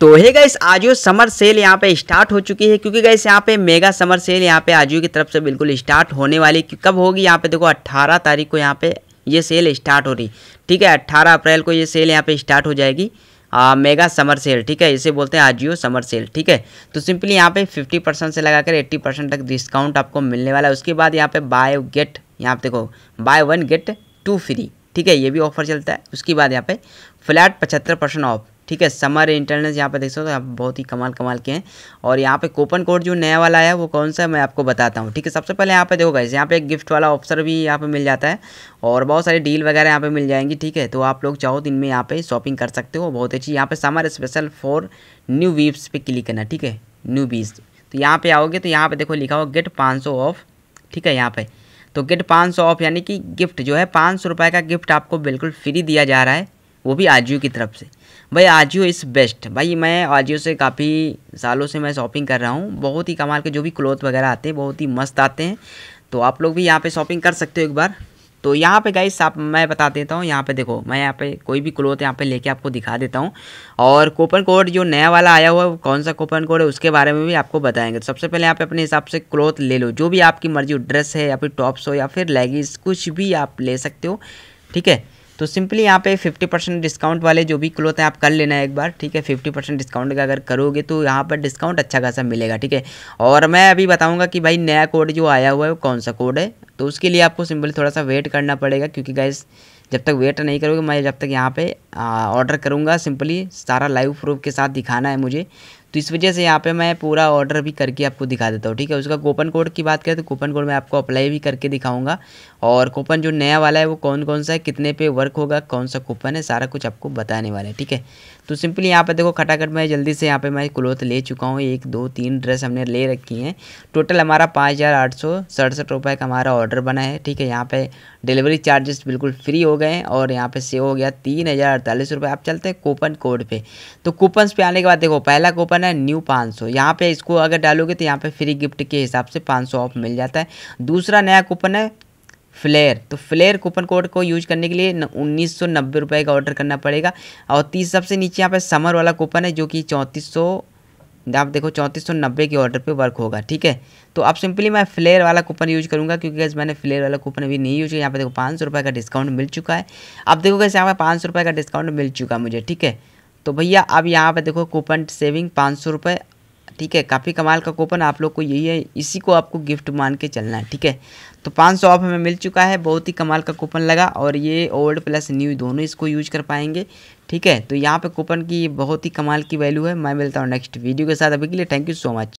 तो hey guys Ajio summer sale यहाँ पे स्टार्ट हो चुकी है क्योंकि गाइस यहाँ पे मेगा समर सेल यहाँ पे आजियो की तरफ से बिल्कुल स्टार्ट होने वाली कब होगी यहाँ पे देखो 18 तारीख को यहाँ पे ये सेल स्टार्ट हो रही ठीक है 18 अप्रैल को ये सेल यहाँ पे स्टार्ट हो जाएगी आ, मेगा समर सेल ठीक है इसे बोलते हैं आजियो समर सेल ठीक है तो सिंपली यहाँ पे फिफ्टी परसेंट से लगाकर एट्टी परसेंट तक डिस्काउंट आपको मिलने वाला है उसके बाद यहाँ पे बाय गेट यहाँ पे देखो buy one get two free ठीक है ये भी ऑफर चलता है उसके बाद यहाँ पे फ्लैट पचहत्तर परसेंट ऑफ ठीक है समर इंटरनेस यहाँ पर देख सकते हो आप बहुत ही कमाल कमाल के हैं और यहाँ पे कूपन कोड जो नया वाला है वो कौन सा मैं आपको बताता हूँ ठीक है सबसे पहले यहाँ पे देखो गाइस यहाँ पे एक गिफ्ट वाला ऑफर भी यहाँ पे मिल जाता है और बहुत सारी डील वगैरह यहाँ पे मिल जाएंगी ठीक है तो आप लोग चाहो दिन में यहाँ पे शॉपिंग कर सकते हो बहुत अच्छी यहाँ पे summer special for new weaves पे क्लिक करना ठीक है न्यू बीज तो यहाँ पे आओगे तो यहाँ पे देखो लिखा हो गेट पाँच ऑफ ठीक है यहाँ पे तो गेट पाँच ऑफ यानी कि गिफ्ट जो है पाँच सौ रुपये का गिफ्ट आपको बिल्कुल फ्री दिया जा रहा है वो भी आजियो की तरफ से भाई आजियो इज़ बेस्ट भाई मैं आजियो से काफ़ी सालों से मैं शॉपिंग कर रहा हूँ बहुत ही कमाल के जो भी क्लोथ वगैरह आते हैं बहुत ही मस्त आते हैं तो आप लोग भी यहाँ पे शॉपिंग कर सकते हो एक बार तो यहाँ पे गाइस आप मैं बता देता हूँ यहाँ पे देखो मैं यहाँ पे कोई भी क्लोथ यहाँ पे लेके आपको दिखा देता हूँ और कूपन कोड जो नया वाला आया हुआ है कौन सा कूपन कोड है उसके बारे में भी आपको बताएंगे तो सबसे पहले यहाँ पे अपने हिसाब से क्लोथ ले लो जो भी आपकी मर्जी ड्रेस है या फिर टॉप्स हो या फिर लेगिंग्स कुछ भी आप ले सकते हो ठीक है तो सिंपली यहाँ पे 50 परसेंट डिस्काउंट वाले जो भी क्लोथ हैं आप कर लेना है एक बार ठीक है 50 परसेंट डिस्काउंट का अगर करोगे तो यहाँ पर डिस्काउंट अच्छा खासा मिलेगा ठीक है और मैं अभी बताऊँगा कि भाई नया कोड जो आया हुआ है वो कौन सा कोड है तो उसके लिए आपको सिंपली थोड़ा सा वेट करना पड़ेगा क्योंकि गैस जब तक वेट नहीं करोगे मैं जब तक यहाँ पे ऑर्डर करूँगा सिंपली सारा लाइव प्रूफ के साथ दिखाना है मुझे तो इस वजह से यहाँ पे मैं पूरा ऑर्डर भी करके आपको दिखा देता हूँ ठीक है उसका कूपन कोड की बात करें तो कूपन कोड मैं आपको अप्लाई भी करके दिखाऊंगा और कूपन जो नया वाला है वो कौन कौन सा है कितने पे वर्क होगा कौन सा कूपन है सारा कुछ आपको बताने वाला है ठीक है तो सिंपली यहाँ पे देखो खटाखट मैं जल्दी से यहाँ पे मैं क्लोथ ले चुका हूँ एक दो तीन ड्रेस हमने ले रखी हैं टोटल हमारा पाँच हज़ार आठ सौ सड़सठ रुपये का हमारा ऑर्डर बना है ठीक है यहाँ पे डिलीवरी चार्जेस बिल्कुल फ्री हो गए हैं और यहाँ पे सेव हो गया तीन हज़ार अड़तालीस रुपये आप चलते हैं कूपन कोड पे तो कूपन्स पे आने के बाद देखो पहला कूपन है न्यू पाँच सौ यहाँ पर इसको अगर डालोगे तो यहाँ पर फ्री गिफ्ट के हिसाब से पाँच सौ ऑफ मिल जाता है दूसरा नया कूपन है फ्लेयर तो फ्लेयर कूपन कोड को यूज करने के लिए उन्नीस सौ नब्बे रुपये का ऑर्डर करना पड़ेगा और तीस सबसे नीचे यहाँ पर समर वाला कूपन है जो कि चौंतीस सौ आप देखो चौंतीस सौ नब्बे के ऑर्डर पे वर्क होगा ठीक है तो अब सिंपली मैं फ्लेयर वाला कूपन यूज करूँगा क्योंकि गैस मैंने फ्लेयर वाला कूपन अभी नहीं यूज किया यहाँ पे देखो पाँच सौ रुपये का डिस्काउंट मिल चुका है अब देखो गैस यहाँ पर पाँच सौ रुपये का डिस्काउंट मिल चुका मुझे ठीक है तो भैया अब यहाँ पर देखो कूपन सेविंग पाँच सौ रुपये ठीक है काफ़ी कमाल का कूपन आप लोग को यही है इसी को आपको गिफ्ट मान के चलना है ठीक है तो पाँच सौ ऑफ हमें मिल चुका है बहुत ही कमाल का कूपन लगा और ये ओल्ड प्लस न्यू दोनों इसको यूज कर पाएंगे ठीक है तो यहाँ पे कूपन की बहुत ही कमाल की वैल्यू है मैं मिलता हूँ नेक्स्ट वीडियो के साथ अभी के लिए थैंक यू सो मच